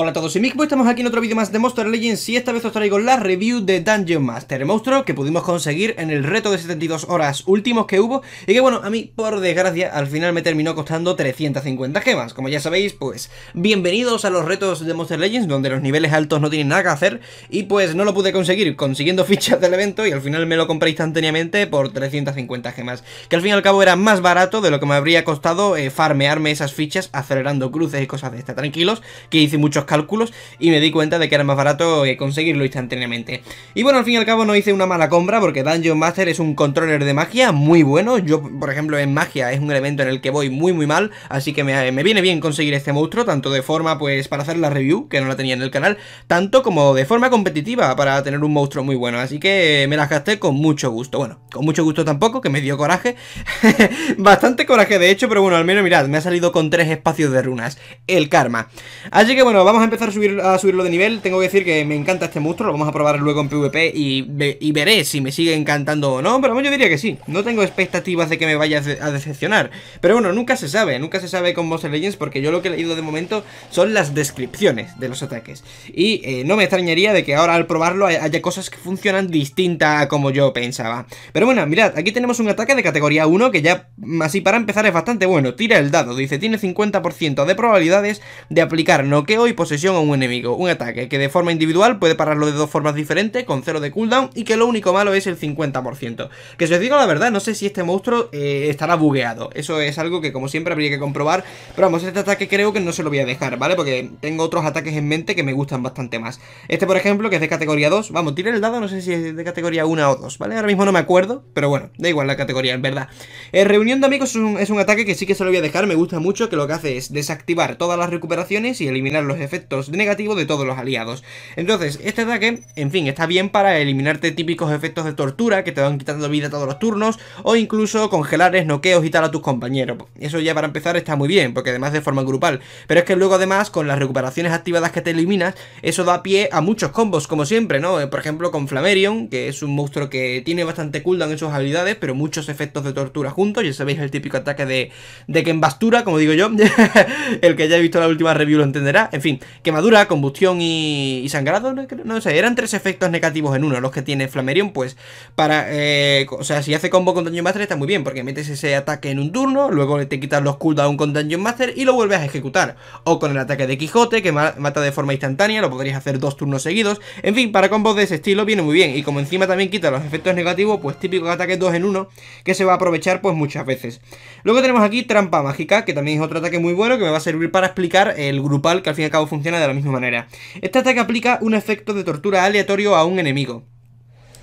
Hola a todos y Mikbo, estamos aquí en otro vídeo más de Monster Legends y esta vez os traigo la review de Dungeon Master, monstruo que pudimos conseguir en el reto de 72 horas últimos que hubo y que bueno, a mí por desgracia al final me terminó costando 350 gemas, como ya sabéis pues bienvenidos a los retos de Monster Legends donde los niveles altos no tienen nada que hacer y pues no lo pude conseguir consiguiendo fichas del evento y al final me lo compré instantáneamente por 350 gemas, que al fin y al cabo era más barato de lo que me habría costado eh, farmearme esas fichas acelerando cruces y cosas de estas, tranquilos que hice muchos cálculos y me di cuenta de que era más barato eh, conseguirlo instantáneamente. Y bueno, al fin y al cabo no hice una mala compra porque Dungeon Master es un controller de magia muy bueno. Yo, por ejemplo, en magia es un elemento en el que voy muy muy mal, así que me, me viene bien conseguir este monstruo, tanto de forma pues para hacer la review, que no la tenía en el canal, tanto como de forma competitiva para tener un monstruo muy bueno. Así que me las gasté con mucho gusto. Bueno, con mucho gusto tampoco, que me dio coraje. Bastante coraje de hecho, pero bueno, al menos mirad, me ha salido con tres espacios de runas. El karma. Así que bueno, vamos a empezar a, subir, a subirlo de nivel. Tengo que decir que me encanta este monstruo. Lo vamos a probar luego en PvP y, veré si me sigue encantando o no. Pero bueno, yo diría que sí. No tengo expectativas de que me vaya a decepcionar. Pero bueno, nunca se sabe. Nunca se sabe con Monster Legends porque yo lo que he leído de momento son las descripciones de los ataques. Y eh, no me extrañaría de que ahora al probarlo haya cosas que funcionan distinta a como yo pensaba. Pero bueno, mirad, aquí tenemos un ataque de categoría 1 que ya mm, así para empezar es bastante bueno. Tira el dado. Dice, tiene 50% de probabilidades de aplicar noqueo y posesión a un enemigo. Un ataque que de forma individual puede pararlo de dos formas diferentes, con cero de cooldown, y que lo único malo es el 50%. Que si os digo la verdad, no sé si este monstruo eh, estará bugueado. Eso es algo que como siempre habría que comprobar. Pero vamos, este ataque creo que no se lo voy a dejar, ¿vale? Porque tengo otros ataques en mente que me gustan bastante más. Este, por ejemplo, que es de categoría 2. Vamos, tiré el dado, no sé si es de categoría 1 o 2, ¿vale? Ahora mismo no me acuerdo, pero bueno, da igual la categoría, en verdad. Eh, reunión de amigos es un, es un ataque que sí que se lo voy a dejar, me gusta mucho, que lo que hace es desactivar todas las recuperaciones y eliminar los efectos negativos de todos los aliados. Entonces, este ataque, en fin, está bien para eliminarte típicos efectos de tortura que te van quitando vida todos los turnos, o incluso congelares, noqueos y tal a tus compañeros. Eso ya para empezar está muy bien, porque además de forma grupal. Pero es que luego además, con las recuperaciones activadas que te eliminas, eso da pie a muchos combos, como siempre, ¿no? Eh, por ejemplo, con Flamerion, que es un monstruo que tiene bastante cooldown en sus habilidades, pero muchos efectos de tortura juntos. Ya sabéis el típico ataque de, de Ken Bastura, como digo yo. el que haya visto la última review lo entenderá. En fin, quemadura, combustión y, sangrado, no sé, eran tres efectos negativos en uno los que tiene Flamerion, pues para, eh, o sea, si hace combo con Dungeon Master está muy bien, porque metes ese ataque en un turno, luego te quitas los cooldown con Dungeon Master y lo vuelves a ejecutar, o con el ataque de Quijote, que mata de forma instantánea, lo podrías hacer dos turnos seguidos, en fin, para combos de ese estilo viene muy bien, y como encima también quita los efectos negativos, pues típico ataque 2 en uno, que se va a aprovechar pues muchas veces. Luego tenemos aquí Trampa Mágica, que también es otro ataque muy bueno, que me va a servir para explicar el grupal, que al fin y al cabo funciona de la misma manera. Este ataque aplica un efecto de tortura aleatorio a un enemigo.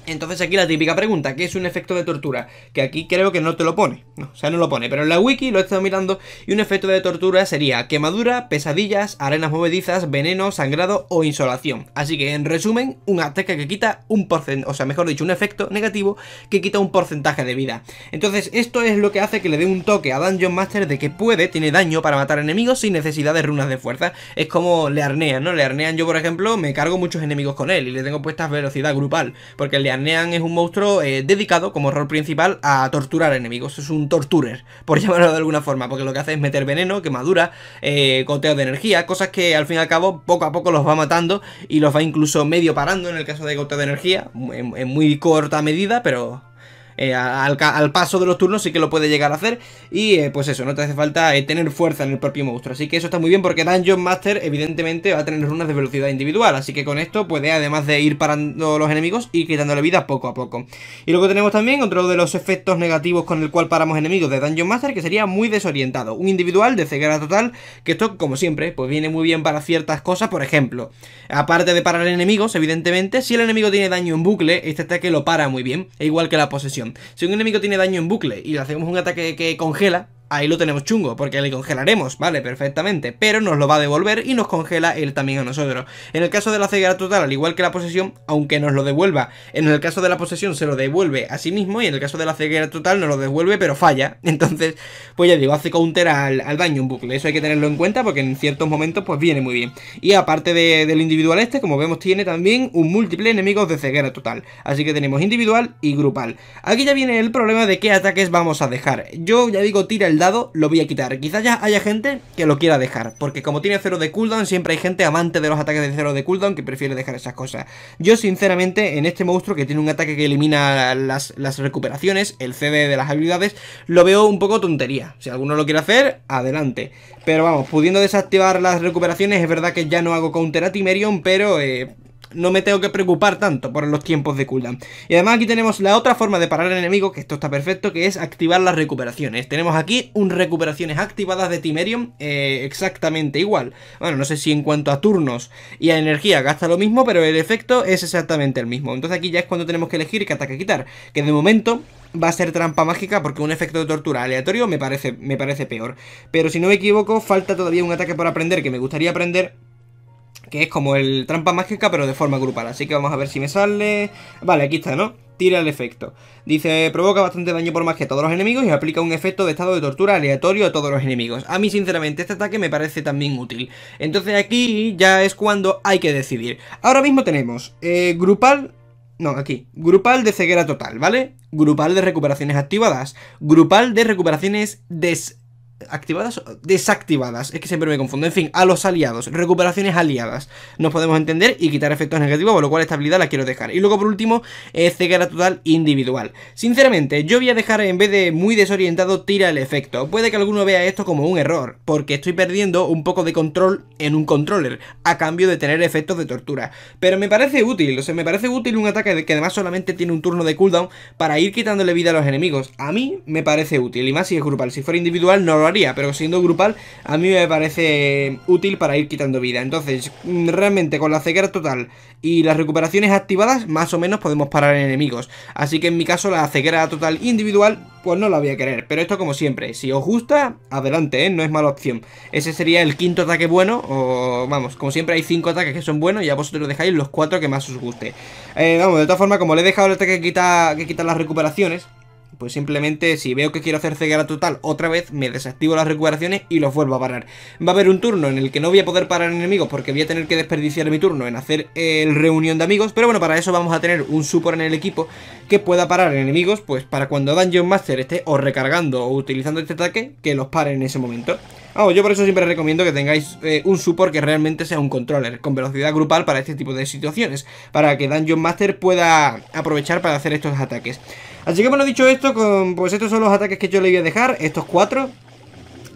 Entonces aquí la típica pregunta, ¿qué es un efecto de tortura? Que aquí creo que no te lo pone, no, o sea, no lo pone, pero en la wiki lo he estado mirando y un efecto de tortura sería quemadura, pesadillas, arenas movedizas, veneno, sangrado o insolación. Así que en resumen, un ataque que quita un porcentaje, o sea, mejor dicho, un efecto negativo que quita un porcentaje de vida. Entonces esto es lo que hace que le dé un toque a Dungeon Master de que puede, tiene daño para matar enemigos sin necesidad de runas de fuerza. Es como le arnean, ¿no? Le arnean yo, por ejemplo, me cargo muchos enemigos con él y le tengo puesta velocidad grupal, porque le Nean es un monstruo eh, dedicado como rol principal a torturar enemigos. Es un torturer, por llamarlo de alguna forma, porque lo que hace es meter veneno, quemadura, eh, goteo de energía, cosas que al fin y al cabo poco a poco los va matando y los va incluso medio parando en el caso de goteo de energía, en muy corta medida, pero eh, al, paso de los turnos sí que lo puede llegar a hacer y eh, pues eso, no te hace falta eh, tener fuerza en el propio monstruo, así que eso está muy bien porque Dungeon Master evidentemente va a tener runas de velocidad individual, así que con esto puede además de ir parando los enemigos y quitándole vida poco a poco. Y luego tenemos también otro de los efectos negativos con el cual paramos enemigos de Dungeon Master que sería muy desorientado, un individual de ceguera total que esto como siempre pues viene muy bien para ciertas cosas, por ejemplo, aparte de parar enemigos evidentemente, si el enemigo tiene daño en bucle, este ataque lo para muy bien, e igual que la posesión si un enemigo tiene daño en bucle y le hacemos un ataque que congela, ahí lo tenemos chungo, porque le congelaremos, vale, perfectamente, pero nos lo va a devolver y nos congela él también a nosotros. En el caso de la ceguera total, al igual que la posesión, aunque nos lo devuelva, en el caso de la posesión se lo devuelve a sí mismo y en el caso de la ceguera total nos lo devuelve pero falla. Entonces, pues ya digo, hace counter al, al daño un bucle, eso hay que tenerlo en cuenta porque en ciertos momentos pues viene muy bien. Y aparte del individual este, como vemos, tiene también un múltiple enemigos de ceguera total, así que tenemos individual y grupal. Aquí ya viene el problema de qué ataques vamos a dejar. Yo ya digo, tira el dado, lo voy a quitar. Quizás ya haya gente que lo quiera dejar, porque como tiene cero de cooldown, siempre hay gente amante de los ataques de cero de cooldown que prefiere dejar esas cosas. Yo, sinceramente, en este monstruo que tiene un ataque que elimina las, recuperaciones, el CD de las habilidades, lo veo un poco tontería. Si alguno lo quiere hacer, adelante. Pero vamos, pudiendo desactivar las recuperaciones, es verdad que ya no hago counter a Timerion, pero... Eh, no me tengo que preocupar tanto por los tiempos de cooldown. Y además aquí tenemos la otra forma de parar al enemigo, que esto está perfecto, que es activar las recuperaciones. Tenemos aquí un recuperaciones activadas de Timerium eh, exactamente igual. Bueno, no sé si en cuanto a turnos y a energía gasta lo mismo, pero el efecto es exactamente el mismo. Entonces aquí ya es cuando tenemos que elegir qué ataque quitar, que de momento va a ser trampa mágica porque un efecto de tortura aleatorio me parece, me parece peor. Pero si no me equivoco, falta todavía un ataque por aprender que me gustaría aprender que es como el trampa mágica pero de forma grupal. Así que vamos a ver si me sale... Vale, aquí está, ¿no? Tira el efecto. Dice, provoca bastante daño por magia a todos los enemigos y aplica un efecto de estado de tortura aleatorio a todos los enemigos. A mí, sinceramente, este ataque me parece también útil. Entonces aquí ya es cuando hay que decidir. Ahora mismo tenemos eh, grupal... No, aquí. Grupal de ceguera total, ¿vale? Grupal de recuperaciones activadas. Grupal de recuperaciones des activadas, desactivadas, es que siempre me confundo, en fin, a los aliados, recuperaciones aliadas, nos podemos entender y quitar efectos negativos, por lo cual esta habilidad la quiero dejar. Y luego por último, eh, ceguera total individual. Sinceramente, yo voy a dejar en vez de muy desorientado, tira el efecto. Puede que alguno vea esto como un error, porque estoy perdiendo un poco de control en un controller, a cambio de tener efectos de tortura. Pero me parece útil, o sea, me parece útil un ataque que además solamente tiene un turno de cooldown para ir quitándole vida a los enemigos. A mí me parece útil, y más si es grupal, si fuera individual no lo pero siendo grupal a mí me parece útil para ir quitando vida. Entonces, mm, realmente con la ceguera total y las recuperaciones activadas, más o menos podemos parar enemigos. Así que en mi caso la ceguera total individual, pues no la voy a querer. Pero esto como siempre, si os gusta, adelante, ¿eh? no es mala opción. Ese sería el quinto ataque bueno, o vamos, como siempre hay cinco ataques que son buenos y a vosotros dejáis los cuatro que más os guste. Eh, vamos, de todas formas, como le he dejado el ataque que quita, que quita las recuperaciones pues simplemente si veo que quiero hacer ceguera total otra vez, me desactivo las recuperaciones y los vuelvo a parar. Va a haber un turno en el que no voy a poder parar enemigos porque voy a tener que desperdiciar mi turno en hacer eh, el reunión de amigos, pero bueno, para eso vamos a tener un support en el equipo que pueda parar enemigos, pues para cuando Dungeon Master esté o recargando o utilizando este ataque, que los pare en ese momento. yo por eso siempre recomiendo que tengáis eh, un support que realmente sea un controller, con velocidad grupal para este tipo de situaciones, para que Dungeon Master pueda aprovechar para hacer estos ataques. Así que bueno, dicho esto, con, pues estos son los ataques que yo le voy a dejar, estos cuatro.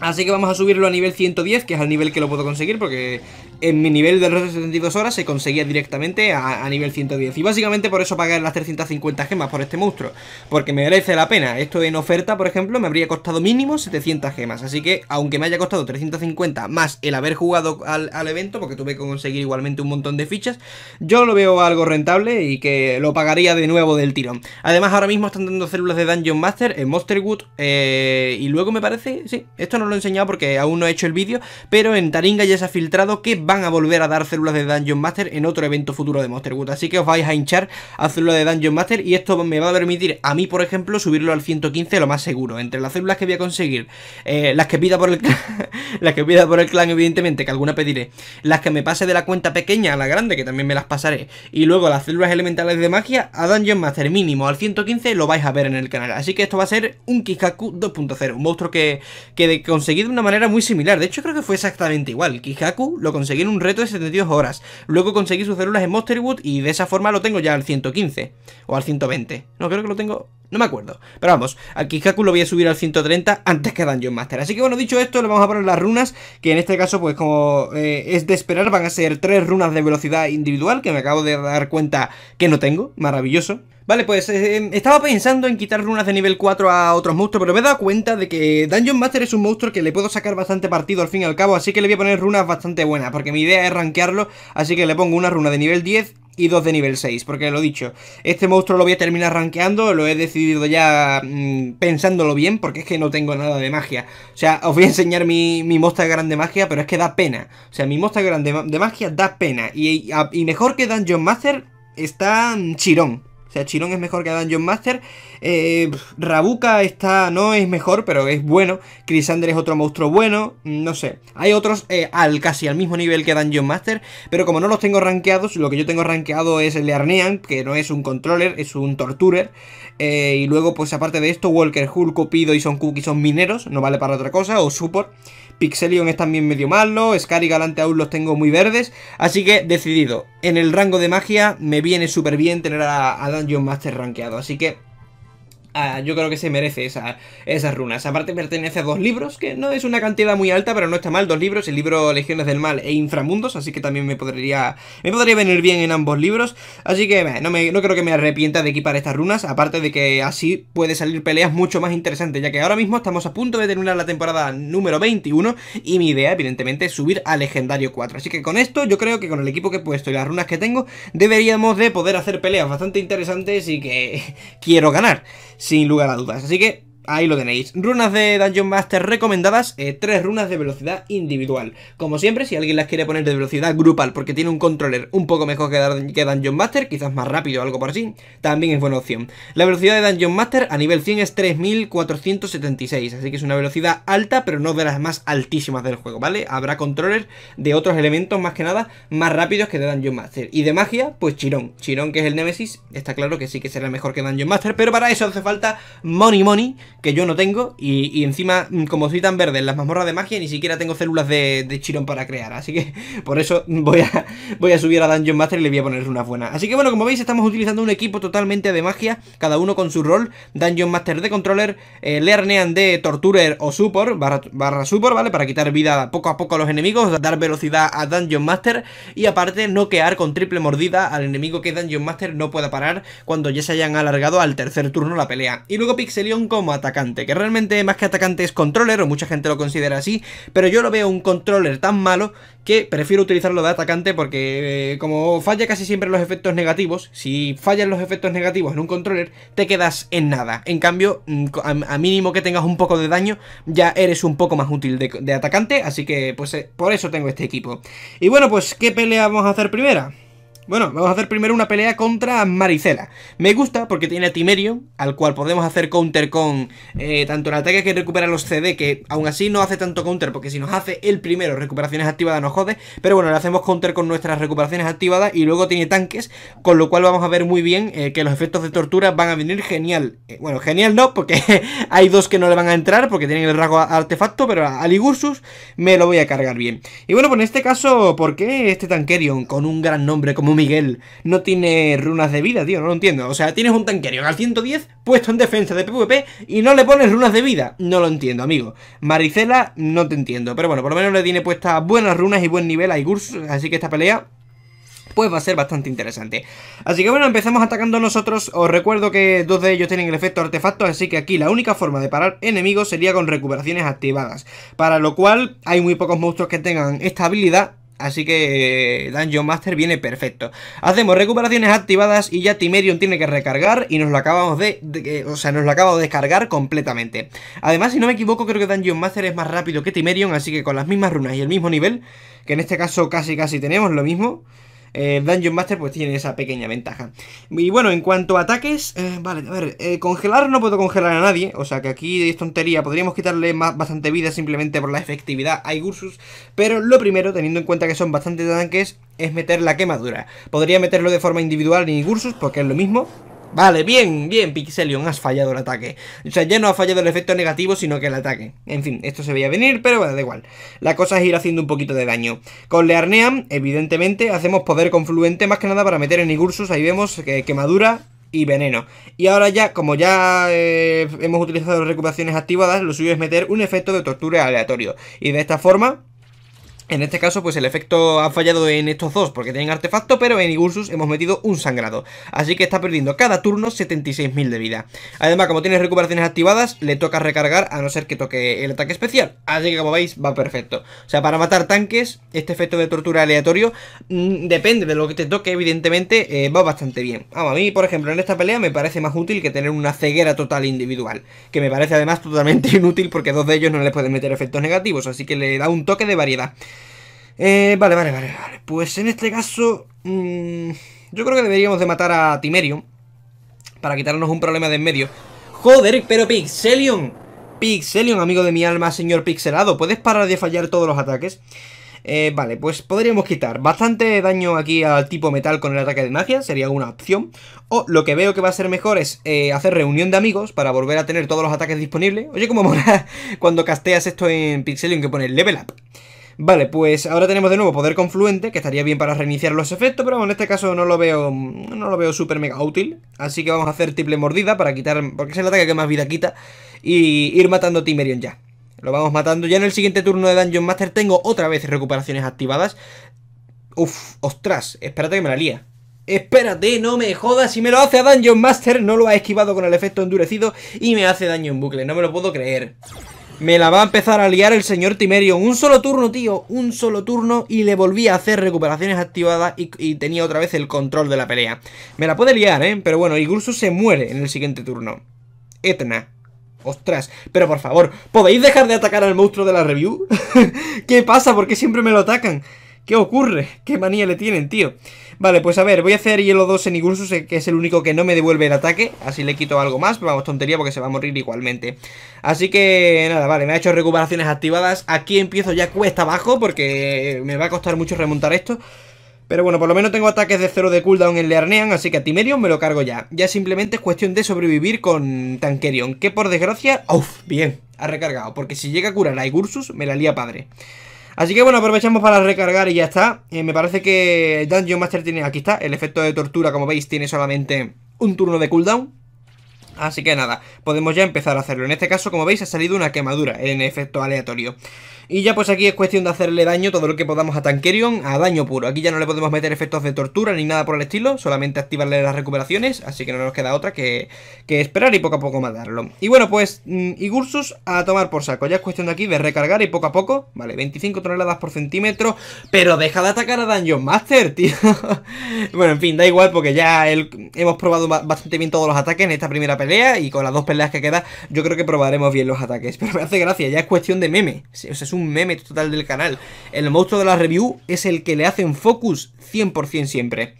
Así que vamos a subirlo a nivel 110, que es al nivel que lo puedo conseguir, porque en mi nivel de los 72 horas se conseguía directamente a, nivel 110. Y básicamente por eso pagar las 350 gemas por este monstruo, porque me merece la pena. Esto en oferta, por ejemplo, me habría costado mínimo 700 gemas. Así que, aunque me haya costado 350 más el haber jugado al, evento, porque tuve que conseguir igualmente un montón de fichas, yo lo veo algo rentable y que lo pagaría de nuevo del tirón. Además, ahora mismo están dando células de Dungeon Master en Monsterwood eh, y luego me parece, sí, esto no lo lo he enseñado porque aún no he hecho el vídeo, pero en Taringa ya se ha filtrado que van a volver a dar células de Dungeon Master en otro evento futuro de Monster Wood. Así que os vais a hinchar a células de Dungeon Master y esto me va a permitir a mí, por ejemplo, subirlo al 115 lo más seguro. Entre las células que voy a conseguir, eh, las que pida por el clan, las que pida por el clan, evidentemente, que alguna pediré, las que me pase de la cuenta pequeña a la grande, que también me las pasaré, y luego las células elementales de magia a Dungeon Master mínimo al 115 lo vais a ver en el canal. Así que esto va a ser un Kikaku 2.0, un monstruo que, de, con conseguí de una manera muy similar. De hecho, creo que fue exactamente igual. Kihaku lo conseguí en un reto de 72 horas. Luego conseguí sus células en Monsterwood y de esa forma lo tengo ya al 115 o al 120. No, creo que lo tengo... No me acuerdo. Pero vamos, al Kihaku lo voy a subir al 130 antes que a Dungeon Master. Así que bueno, dicho esto, le vamos a poner las runas, que en este caso, pues como eh, es de esperar, van a ser tres runas de velocidad individual, que me acabo de dar cuenta que no tengo. Maravilloso. Vale, pues em, estaba pensando en quitar runas de nivel 4 a otros monstruos, pero me he dado cuenta de que Dungeon Master es un monstruo que le puedo sacar bastante partido al fin y al cabo, así que le voy a poner runas bastante buenas, porque mi idea es rankearlo, así que le pongo una runa de nivel 10 y dos de nivel 6, porque lo dicho, este monstruo lo voy a terminar rankeando, lo he decidido ya mm, pensándolo bien, porque es que no tengo nada de magia. O sea, os voy a enseñar mi, mi mosta grande magia, pero es que da pena. O sea, mi mosta grande de magia da pena, y, y, mejor que Dungeon Master está mm, chirón. O sea, Chiron es mejor que Dungeon Master. Eh, Rabuka está, no es mejor, pero es bueno. Crisander es otro monstruo bueno. No sé. Hay otros eh, al casi al mismo nivel que Dungeon Master. Pero como no los tengo rankeados, lo que yo tengo rankeado es el Arnean, que no es un controller, es un torturer. Eh, y luego, pues aparte de esto, Walker, Hulk, Pido y Son Cookie son mineros, no vale para otra cosa, o support. Pixelion es también medio malo, Scar y Galante aún los tengo muy verdes, así que decidido, en el rango de magia me viene súper bien tener a, a Dungeon Master ranqueado así que yo creo que se merece esas runas. Aparte pertenece a dos libros, que no es una cantidad muy alta, pero no está mal. Dos libros, el libro Legiones del Mal e Inframundos, así que también me podría, me podría venir bien en ambos libros. Así que no, no creo que me arrepienta de equipar estas runas, aparte de que así puede salir peleas mucho más interesantes, ya que ahora mismo estamos a punto de terminar la temporada número 21 y mi idea, evidentemente, es subir a Legendario 4. Así que con esto, yo creo que con el equipo que he puesto y las runas que tengo, deberíamos de poder hacer peleas bastante interesantes y que quiero ganar sin lugar a dudas. Así que Ahí lo tenéis. Runas de Dungeon Master recomendadas. Eh, tres runas de velocidad individual. Como siempre, si alguien las quiere poner de velocidad grupal porque tiene un controller un poco mejor que, que Dungeon Master, quizás más rápido o algo por así, también es buena opción. La velocidad de Dungeon Master a nivel 100 es 3476, así que es una velocidad alta, pero no de las más altísimas del juego, ¿vale? Habrá controllers de otros elementos, más que nada, más rápidos que de Dungeon Master. Y de magia, pues Chirón. Chirón, que es el Nemesis, está claro que sí que será mejor que Dungeon Master, pero para eso hace falta Money Money, que yo no tengo. Y, encima, mm, como soy tan verde en las mazmorras de magia, ni siquiera tengo células de, de, chirón para crear. Así que por eso voy a, voy a subir a Dungeon Master y le voy a poner una buena. Así que bueno, como veis, estamos utilizando un equipo totalmente de magia, cada uno con su rol. Dungeon Master de Controller, eh, Learnean de Torturer o Support, barra, ¿vale? Para quitar vida poco a poco a los enemigos, dar velocidad a Dungeon Master y aparte noquear con triple mordida al enemigo que Dungeon Master no pueda parar cuando ya se hayan alargado al tercer turno la pelea. Y luego Pixelion como ataque que realmente más que atacante es controller, o mucha gente lo considera así, pero yo lo veo un controller tan malo que prefiero utilizarlo de atacante porque eh, como falla casi siempre los efectos negativos, si fallan los efectos negativos en un controller, te quedas en nada. En cambio, mm, a, mínimo que tengas un poco de daño, ya eres un poco más útil de, atacante, así que pues eh, por eso tengo este equipo. Y bueno, pues ¿qué pelea vamos a hacer primera? Bueno, vamos a hacer primero una pelea contra Maricela. Me gusta porque tiene a Timerio, al cual podemos hacer counter con eh, tanto el ataque que recupera los CD, que aún así no hace tanto counter, porque si nos hace el primero recuperaciones activadas nos jode, pero bueno, le hacemos counter con nuestras recuperaciones activadas y luego tiene tanques, con lo cual vamos a ver muy bien eh, que los efectos de tortura van a venir genial. Eh, bueno, genial no, porque hay dos que no le van a entrar, porque tienen el rasgo artefacto, pero a Ligursus me lo voy a cargar bien. Y bueno, pues en este caso, ¿por qué este Tanquerion con un gran nombre como Miguel no tiene runas de vida, tío, no lo entiendo. O sea, tienes un tanquerio al 110 puesto en defensa de PvP y no le pones runas de vida. No lo entiendo, amigo. Maricela, no te entiendo. Pero bueno, por lo menos le tiene puestas buenas runas y buen nivel a Igurs, así que esta pelea pues va a ser bastante interesante. Así que bueno, empezamos atacando nosotros. Os recuerdo que dos de ellos tienen el efecto artefacto así que aquí la única forma de parar enemigos sería con recuperaciones activadas. Para lo cual hay muy pocos monstruos que tengan esta habilidad Así que Dungeon Master viene perfecto. Hacemos recuperaciones activadas y ya Timerion tiene que recargar y nos lo acabamos de, o sea, nos lo acabamos de descargar completamente. Además, si no me equivoco, creo que Dungeon Master es más rápido que Timerion, así que con las mismas runas y el mismo nivel, que en este caso casi casi tenemos lo mismo, eh, Dungeon Master pues tiene esa pequeña ventaja. Y bueno, en cuanto a ataques, eh, vale, a ver, eh, congelar no puedo congelar a nadie, o sea que aquí es tontería, podríamos quitarle más, bastante vida simplemente por la efectividad a Igursus, pero lo primero, teniendo en cuenta que son bastantes tanques, es meter la quemadura. Podría meterlo de forma individual en Igursus, porque es lo mismo, Vale, bien, bien, Pixelion, has fallado el ataque. O sea, ya no ha fallado el efecto negativo, sino que el ataque. En fin, esto se veía venir, pero bueno, da igual. La cosa es ir haciendo un poquito de daño. Con Learneam, evidentemente, hacemos poder confluente, más que nada para meter en Igursus. Ahí vemos que quemadura y veneno. Y ahora ya, como ya eh, hemos utilizado recuperaciones activadas, lo suyo es meter un efecto de tortura aleatorio. Y de esta forma, en este caso, pues el efecto ha fallado en estos dos porque tienen artefacto, pero en Igursus hemos metido un sangrado. Así que está perdiendo cada turno 76.000 de vida. Además, como tiene recuperaciones activadas, le toca recargar a no ser que toque el ataque especial. Así que como veis, va perfecto. O sea, para matar tanques, este efecto de tortura aleatorio, mm, depende de lo que te toque, evidentemente, eh, va bastante bien. a mí, por ejemplo, en esta pelea me parece más útil que tener una ceguera total individual. Que me parece además totalmente inútil porque dos de ellos no les pueden meter efectos negativos, así que le da un toque de variedad. Eh, vale, vale, vale, vale. Pues en este caso, mm, yo creo que deberíamos de matar a Timerion para quitarnos un problema de en medio. Joder, pero Pixelion. Pixelion, amigo de mi alma, señor pixelado, ¿puedes parar de fallar todos los ataques? Eh, vale, pues podríamos quitar bastante daño aquí al tipo metal con el ataque de magia, sería una opción. O lo que veo que va a ser mejor es eh, hacer reunión de amigos para volver a tener todos los ataques disponibles. Oye, como cuando casteas esto en Pixelion que pone level up. Vale, pues ahora tenemos de nuevo poder confluente, que estaría bien para reiniciar los efectos, pero en este caso no lo veo no lo veo súper mega útil. Así que vamos a hacer triple mordida para quitar, porque es el ataque que más vida quita, y ir matando a Timerion ya. Lo vamos matando. Ya en el siguiente turno de Dungeon Master tengo otra vez recuperaciones activadas. Uf, ostras, espérate que me la lía. Espérate, no me jodas, si me lo hace a Dungeon Master, no lo ha esquivado con el efecto endurecido y me hace daño en bucle, no me lo puedo creer. Me la va a empezar a liar el señor Timerio. Un solo turno, tío. Un solo turno. Y le volví a hacer recuperaciones activadas. Y, tenía otra vez el control de la pelea. Me la puede liar, ¿eh? Pero bueno, Igursu se muere en el siguiente turno. Etna. Ostras, pero por favor, ¿podéis dejar de atacar al monstruo de la review? ¿Qué pasa? ¿Por qué siempre me lo atacan? ¿Qué ocurre? ¿Qué manía le tienen, tío? Vale, pues a ver, voy a hacer hielo 2 en Igursus, que es el único que no me devuelve el ataque. Así le quito algo más, pero vamos, tontería porque se va a morir igualmente. Así que, nada, vale, me ha hecho recuperaciones activadas. Aquí empiezo ya cuesta abajo porque me va a costar mucho remontar esto. Pero bueno, por lo menos tengo ataques de cero de cooldown en Learnean, así que a Timerion me lo cargo ya. Ya simplemente es cuestión de sobrevivir con Tankerion, que por desgracia... ¡Uf! Bien, ha recargado, porque si llega a curar a Igursus, me la lía padre. Así que bueno, aprovechamos para recargar y ya está eh, Me parece que Dungeon Master tiene... Aquí está, el efecto de tortura, como veis, tiene solamente un turno de cooldown Así que nada, podemos ya empezar a hacerlo En este caso, como veis, ha salido una quemadura en efecto aleatorio y ya pues aquí es cuestión de hacerle daño todo lo que podamos a Tankerion a daño puro. Aquí ya no le podemos meter efectos de tortura ni nada por el estilo, solamente activarle las recuperaciones, así que no nos queda otra que, esperar y poco a poco matarlo. Y bueno, pues mm, Igursus a tomar por saco. Ya es cuestión de aquí de recargar y poco a poco, vale, 25 toneladas por centímetro, pero deja de atacar a Dungeon Master, tío. bueno, en fin, da igual porque ya hemos probado bastante bien todos los ataques en esta primera pelea y con las dos peleas que queda yo creo que probaremos bien los ataques. Pero me hace gracia, ya es cuestión de meme. O es un un meme total del canal. El monstruo de la review es el que le hacen focus 100% siempre.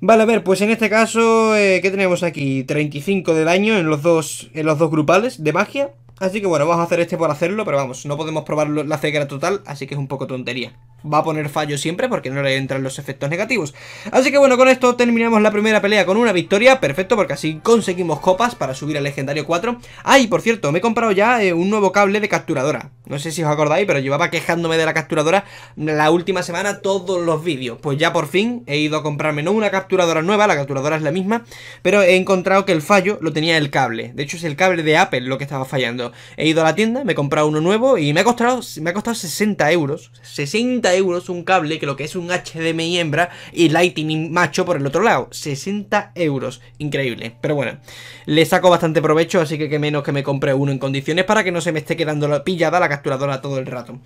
Vale, a ver, pues en este caso, eh, ¿qué tenemos aquí? 35 de daño en los dos, en los dos grupales de magia. Así que bueno, vamos a hacer este por hacerlo, pero vamos, no podemos probar la ceguera total, así que es un poco tontería. Va a poner fallo siempre porque no le entran los efectos negativos. Así que bueno, con esto terminamos la primera pelea con una victoria, perfecto, porque así conseguimos copas para subir al legendario 4. Ay, por cierto, me he comprado ya eh, un nuevo cable de capturadora. No sé si os acordáis, pero llevaba quejándome de la capturadora la última semana todos los vídeos. Pues ya por fin he ido a comprarme, no una capturadora nueva, la capturadora es la misma, pero he encontrado que el fallo lo tenía el cable. De hecho es el cable de Apple lo que estaba fallando he ido a la tienda, me he comprado uno nuevo y me ha costado, me ha costado 60 euros. 60 euros un cable, que lo que es un HDMI hembra y Lightning macho por el otro lado. 60 euros, increíble. Pero bueno, le saco bastante provecho, así que que menos que me compre uno en condiciones para que no se me esté quedando la pillada la capturadora todo el rato.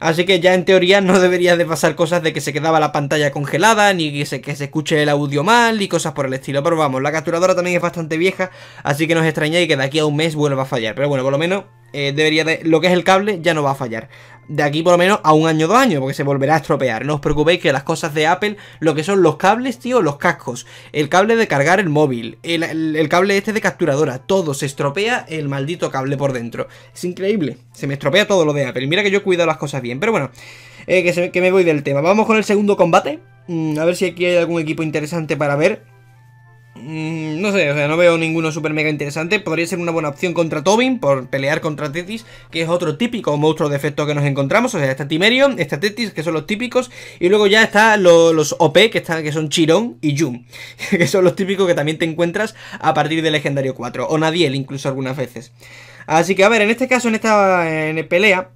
Así que ya en teoría no debería de pasar cosas de que se quedaba la pantalla congelada, ni que se, que se escuche el audio mal, y cosas por el estilo. Pero vamos, la capturadora también es bastante vieja, así que no os y que de aquí a un mes vuelva a fallar. Pero bueno, por lo menos eh, debería de, lo que es el cable ya no va a fallar de aquí por lo menos a un año o dos años, porque se volverá a estropear. No os preocupéis que las cosas de Apple, lo que son los cables, tío, los cascos, el cable de cargar el móvil, el, cable este de capturadora, todo se estropea el maldito cable por dentro. Es increíble, se me estropea todo lo de Apple. Mira que yo cuido las cosas bien, pero bueno, eh, que, me voy del tema. Vamos con el segundo combate, mm, a ver si aquí hay algún equipo interesante para ver. Mm, no sé, o sea, no veo ninguno super mega interesante. Podría ser una buena opción contra Tobin por pelear contra Tetis, que es otro típico monstruo de efecto que nos encontramos. O sea, está Timerion, está Tetis, que son los típicos, y luego ya están los OP, que, están, que son Chiron y Jun que son los típicos que también te encuentras a partir de Legendario 4, o Nadiel incluso algunas veces. Así que a ver, en este caso, en esta en pelea,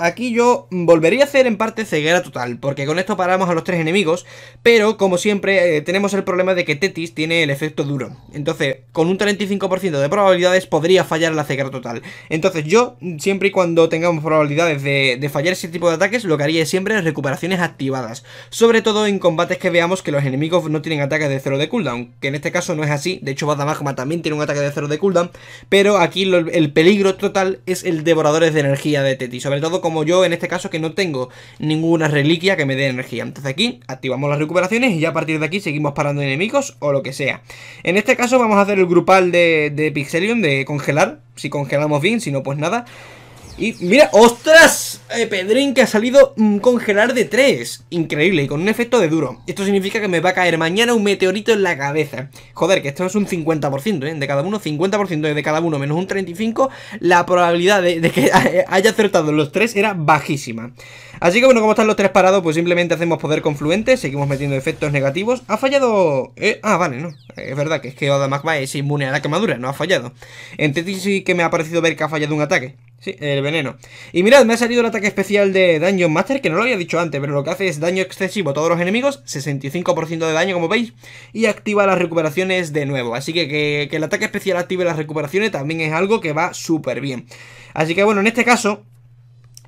Aquí yo volvería a hacer en parte ceguera total, porque con esto paramos a los tres enemigos, pero como siempre eh, tenemos el problema de que Tetis tiene el efecto duro. Entonces, con un 35% de probabilidades podría fallar la ceguera total. Entonces yo, siempre y cuando tengamos probabilidades de, fallar ese tipo de ataques, lo que haría es siempre recuperaciones activadas. Sobre todo en combates que veamos que los enemigos no tienen ataques de cero de cooldown, que en este caso no es así. De hecho, Badamagma también tiene un ataque de cero de cooldown, pero aquí el peligro total es el devoradores de energía de Tetis, sobre todo con como yo en este caso que no tengo ninguna reliquia que me dé energía. Entonces aquí activamos las recuperaciones y ya a partir de aquí seguimos parando enemigos o lo que sea. En este caso vamos a hacer el grupal de, de Pixelion, de congelar, si congelamos bien, si no pues nada. Y mira, ¡ostras! Eh, Pedrin que ha salido mm, congelar de 3. Increíble, y con un efecto de duro. Esto significa que me va a caer mañana un meteorito en la cabeza. Joder, que esto es un 50%, ¿eh? De cada uno, 50% de cada uno, menos un 35%. La probabilidad de, que haya acertado los tres era bajísima. Así que bueno, como están los tres parados, pues simplemente hacemos poder confluente, seguimos metiendo efectos negativos. Ha fallado... Eh, ah, vale, no. Es verdad que es que Macba es inmune a la quemadura, no ha fallado. En sí que me ha parecido ver que ha fallado un ataque. Sí, el veneno. Y mirad, me ha salido el ataque especial de Dungeon Master, que no lo había dicho antes, pero lo que hace es daño excesivo a todos los enemigos, 65% de daño, como veis, y activa las recuperaciones de nuevo. Así que, que el ataque especial active las recuperaciones también es algo que va súper bien. Así que bueno, en este caso,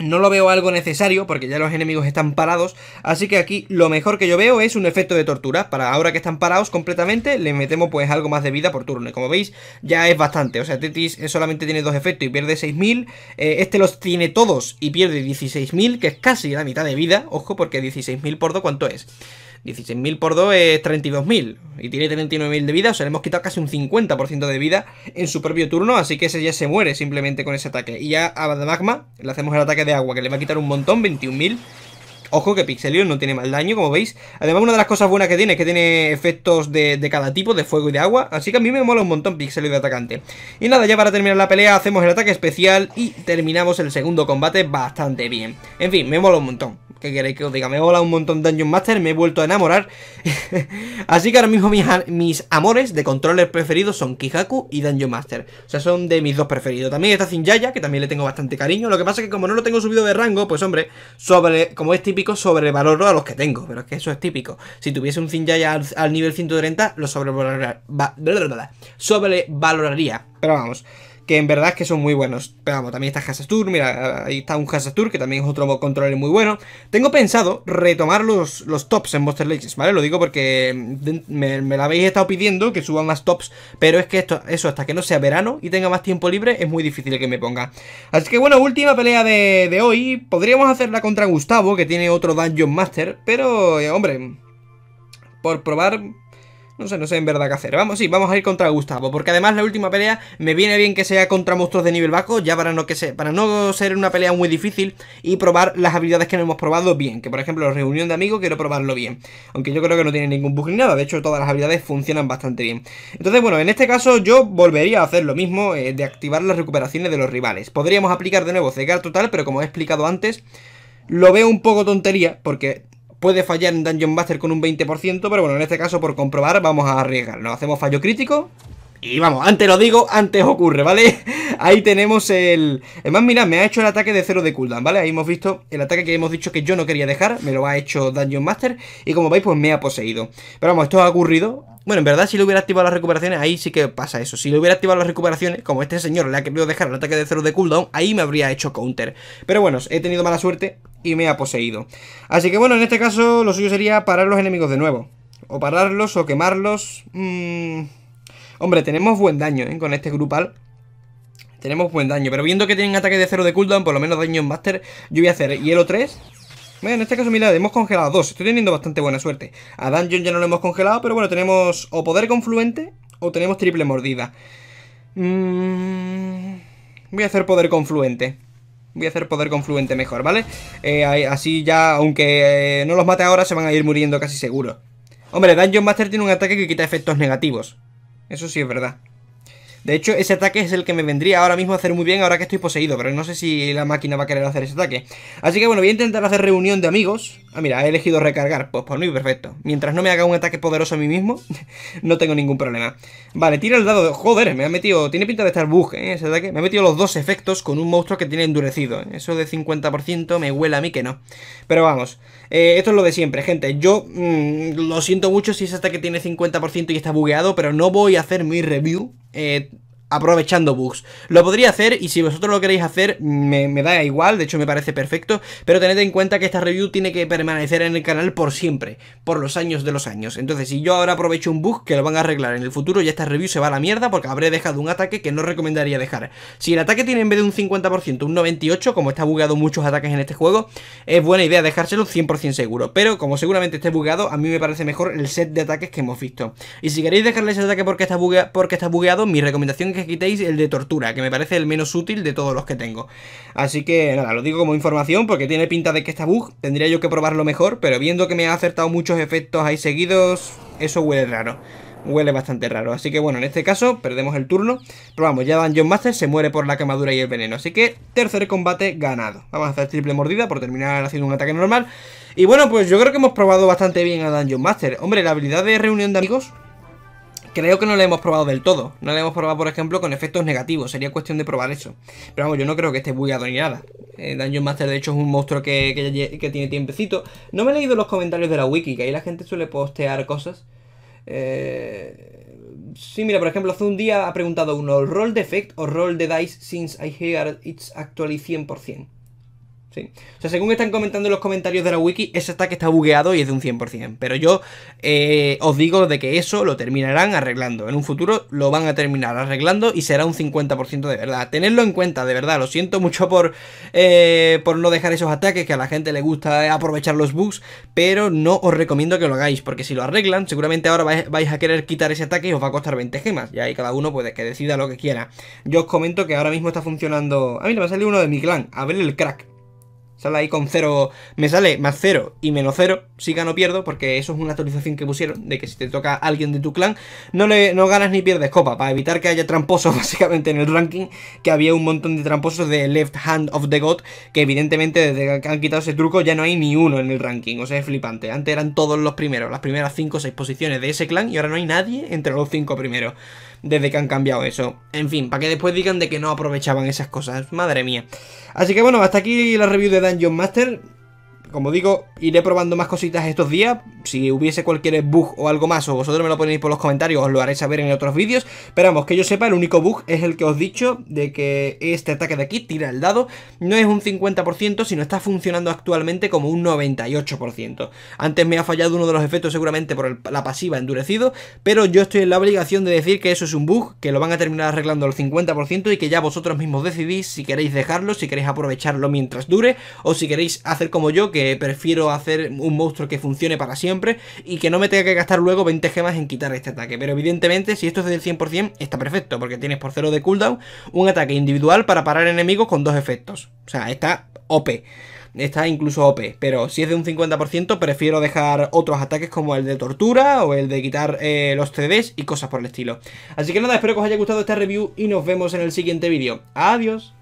no lo veo algo necesario porque ya los enemigos están parados, así que aquí lo mejor que yo veo es un efecto de tortura. Para ahora que están parados completamente, le metemos pues algo más de vida por turno. Y como veis, ya es bastante. O sea, Tetis solamente tiene dos efectos y pierde 6.000. Eh, este los tiene todos y pierde 16.000, que es casi la mitad de vida. Ojo, porque 16.000 por 2, ¿cuánto es? 16.000 por 2 es 32.000 y tiene 39.000 de vida, o sea, le hemos quitado casi un 50% de vida en su propio turno, así que ese ya se muere simplemente con ese ataque. Y ya a Magma le hacemos el ataque de agua, que le va a quitar un montón, 21.000. Ojo que Pixelion no tiene mal daño, como veis. Además, una de las cosas buenas que tiene es que tiene efectos de, de, cada tipo, de fuego y de agua. Así que a mí me mola un montón Pixelio de atacante. Y nada, ya para terminar la pelea hacemos el ataque especial y terminamos el segundo combate bastante bien. En fin, me mola un montón. ¿Qué queréis que os diga? Me he volado un montón de Dungeon Master, me he vuelto a enamorar. Así que ahora mismo mis, amores de controles preferidos son Kihaku y Dungeon Master. O sea, son de mis dos preferidos. También está Zinjaya, que también le tengo bastante cariño. Lo que pasa es que como no lo tengo subido de rango, pues hombre, sobre como es típico, sobrevaloro a los que tengo. Pero es que eso es típico. Si tuviese un Zinjaya al, nivel 130, lo sobrevaloraría. Sobrevaloraría. Pero vamos que en verdad es que son muy buenos. Pero vamos, también está Tour, mira, ahí está un Tour que también es otro control muy bueno. Tengo pensado retomar los, los tops en Monster Legends, ¿vale? Lo digo porque me, la lo habéis estado pidiendo que suba más tops, pero es que esto, eso, hasta que no sea verano y tenga más tiempo libre, es muy difícil que me ponga. Así que bueno, última pelea de, de hoy. Podríamos hacerla contra Gustavo, que tiene otro Dungeon Master, pero, eh, hombre, por probar no sé, no sé en verdad qué hacer. Vamos, sí, vamos a ir contra Gustavo, porque además la última pelea me viene bien que sea contra monstruos de nivel bajo, ya para no, que para no ser una pelea muy difícil y probar las habilidades que no hemos probado bien. Que por ejemplo, la reunión de amigos quiero probarlo bien. Aunque yo creo que no tiene ningún bug ni nada, de hecho todas las habilidades funcionan bastante bien. Entonces, bueno, en este caso yo volvería a hacer lo mismo eh, de activar las recuperaciones de los rivales. Podríamos aplicar de nuevo cegar total, pero como he explicado antes... Lo veo un poco tontería, porque Puede fallar en Dungeon Master con un 20%, pero bueno, en este caso por comprobar vamos a arriesgar. Nos hacemos fallo crítico. Y vamos, antes lo digo, antes ocurre, ¿vale? Ahí tenemos el... Además, mirad, me ha hecho el ataque de cero de cooldown, ¿vale? Ahí hemos visto el ataque que hemos dicho que yo no quería dejar. Me lo ha hecho Dungeon Master. Y como veis, pues me ha poseído. Pero vamos, esto ha ocurrido. Bueno, en verdad, si le hubiera activado las recuperaciones, ahí sí que pasa eso. Si le hubiera activado las recuperaciones, como este señor le ha querido dejar el ataque de cero de cooldown, ahí me habría hecho counter. Pero bueno, he tenido mala suerte y me ha poseído. Así que bueno, en este caso lo suyo sería parar los enemigos de nuevo. O pararlos o quemarlos. Mm. Hombre, tenemos buen daño ¿eh? con este grupal. Tenemos buen daño, pero viendo que tienen ataque de cero de cooldown, por lo menos daño en Master, yo voy a hacer hielo 3. Bueno, en este caso, mirad, hemos congelado 2 Estoy teniendo bastante buena suerte. A Dungeon ya no lo hemos congelado, pero bueno, tenemos o poder confluente o tenemos triple mordida. Mmm... Voy a hacer poder confluente. Voy a hacer poder confluente mejor, ¿vale? Eh, así ya, aunque eh, no los mate ahora, se van a ir muriendo casi seguro. Hombre, Dungeon Master tiene un ataque que quita efectos negativos. Eso sí es verdad. De hecho, ese ataque es el que me vendría ahora mismo a hacer muy bien ahora que estoy poseído, pero no sé si la máquina va a querer hacer ese ataque. Así que bueno, voy a intentar hacer reunión de amigos. Ah, mira, he elegido recargar. Pues por pues, mí, perfecto. Mientras no me haga un ataque poderoso a mí mismo, no tengo ningún problema. Vale, tira el dado. Joder, me ha metido... Tiene pinta de estar bug, ¿eh? Ese ataque. Me ha metido los dos efectos con un monstruo que tiene endurecido. Eso de 50% me huele a mí que no. Pero vamos, eh, esto es lo de siempre, gente. Yo mm, lo siento mucho si ese ataque tiene 50% y está bugueado, pero no voy a hacer mi review eh, aprovechando bugs. Lo podría hacer y si vosotros lo queréis hacer me, me, da igual, de hecho me parece perfecto, pero tened en cuenta que esta review tiene que permanecer en el canal por siempre por los años de los años. Entonces, si yo ahora aprovecho un bug que lo van a arreglar en el futuro, ya esta review se va a la mierda porque habré dejado un ataque que no recomendaría dejar. Si el ataque tiene en vez de un 50%, un 98%, como está bugueado muchos ataques en este juego, es buena idea dejárselo 100% seguro. Pero como seguramente esté bugueado, a mí me parece mejor el set de ataques que hemos visto. Y si queréis dejarle ese ataque porque está, porque está bugueado, mi recomendación es que quitéis el de tortura, que me parece el menos útil de todos los que tengo. Así que nada, lo digo como información porque tiene pinta de que está bug, tendría yo que probarlo mejor, pero viendo que me ha acertado muchos efectos ahí seguidos, eso huele raro. Huele bastante raro. Así que bueno, en este caso perdemos el turno. Probamos ya Dungeon Master se muere por la quemadura y el veneno. Así que tercer combate ganado. Vamos a hacer triple mordida por terminar haciendo un ataque normal. Y bueno, pues yo creo que hemos probado bastante bien a Dungeon Master. Hombre, la habilidad de reunión de amigos Creo que no la hemos probado del todo. No la hemos probado, por ejemplo, con efectos negativos. Sería cuestión de probar eso. Pero vamos, yo no creo que esté muy ni nada. Eh, Dungeon Master, de hecho, es un monstruo que, tiene tiempecito. No me he leído los comentarios de la wiki, que ahí la gente suele postear cosas. Eh... Sí, mira, por ejemplo, hace un día ha preguntado uno, ¿roll de o roll de dice since I hear it's actually 100%? Sí. O sea, según están comentando en los comentarios de la wiki, ese ataque está bugueado y es de un 100%. Pero yo eh, os digo de que eso lo terminarán arreglando. En un futuro lo van a terminar arreglando y será un 50% de verdad. Tenedlo en cuenta, de verdad. Lo siento mucho por, eh, por no dejar esos ataques, que a la gente le gusta aprovechar los bugs. Pero no os recomiendo que lo hagáis, porque si lo arreglan, seguramente ahora vais, a querer quitar ese ataque y os va a costar 20 gemas. Y ahí cada uno puede que decida lo que quiera. Yo os comento que ahora mismo está funcionando... A mí me ha salido uno de mi clan. A ver el crack. Sale ahí con 0, me sale más 0 y menos 0, si gano pierdo, porque eso es una actualización que pusieron, de que si te toca a alguien de tu clan, no, le, no ganas ni pierdes copa, para evitar que haya tramposos básicamente en el ranking, que había un montón de tramposos de Left Hand of the God, que evidentemente desde que han quitado ese truco ya no hay ni uno en el ranking, o sea, es flipante. Antes eran todos los primeros, las primeras 5 o 6 posiciones de ese clan y ahora no hay nadie entre los 5 primeros desde que han cambiado eso. En fin, para que después digan de que no aprovechaban esas cosas. Madre mía. Así que bueno, hasta aquí la review de Dungeon Master. Como digo, iré probando más cositas estos días. Si hubiese cualquier bug o algo más, o vosotros me lo ponéis por los comentarios, os lo haré saber en otros vídeos. Pero vamos, que yo sepa, el único bug es el que os he dicho de que este ataque de aquí, tira el dado, no es un 50%, sino está funcionando actualmente como un 98%. Antes me ha fallado uno de los efectos seguramente por la pasiva endurecido, pero yo estoy en la obligación de decir que eso es un bug, que lo van a terminar arreglando al 50% y que ya vosotros mismos decidís si queréis dejarlo, si queréis aprovecharlo mientras dure, o si queréis hacer como yo, que prefiero hacer un monstruo que funcione para siempre y que no me tenga que gastar luego 20 gemas en quitar este ataque. Pero evidentemente, si esto es del 100%, está perfecto, porque tienes por 0 de cooldown un ataque individual para parar enemigos con dos efectos. O sea, está OP está incluso OP, pero si es de un 50% prefiero dejar otros ataques como el de tortura o el de quitar eh, los CDs y cosas por el estilo. Así que nada, espero que os haya gustado esta review y nos vemos en el siguiente vídeo. Adiós.